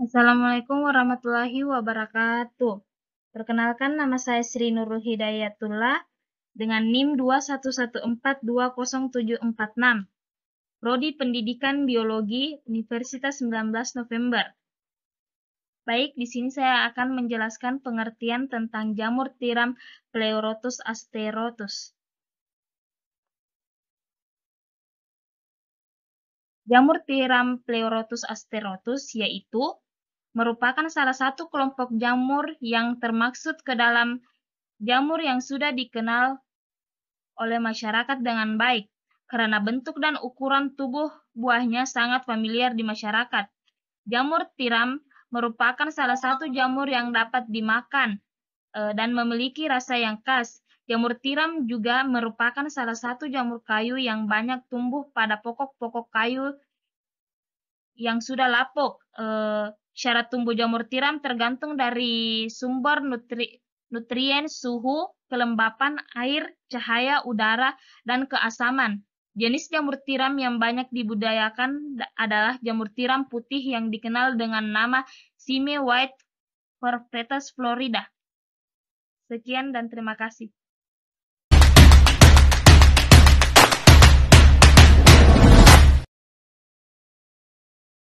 Assalamualaikum warahmatullahi wabarakatuh. Perkenalkan nama saya Sri Nurul Hidayatullah dengan NIM 211420746. Prodi Pendidikan Biologi Universitas 19 November. Baik, di sini saya akan menjelaskan pengertian tentang jamur tiram Pleurotus asterotus. Jamur tiram Pleurotus asterotus yaitu merupakan salah satu kelompok jamur yang termaksud ke dalam jamur yang sudah dikenal oleh masyarakat dengan baik karena bentuk dan ukuran tubuh buahnya sangat familiar di masyarakat. Jamur tiram merupakan salah satu jamur yang dapat dimakan eh, dan memiliki rasa yang khas. Jamur tiram juga merupakan salah satu jamur kayu yang banyak tumbuh pada pokok-pokok kayu yang sudah lapuk. Eh, syarat tumbuh jamur tiram tergantung dari sumber nutri, nutrien, suhu, kelembapan, air, cahaya, udara, dan keasaman. Jenis jamur tiram yang banyak dibudayakan adalah jamur tiram putih yang dikenal dengan nama Sime White Corvetus Florida. Sekian dan terima kasih.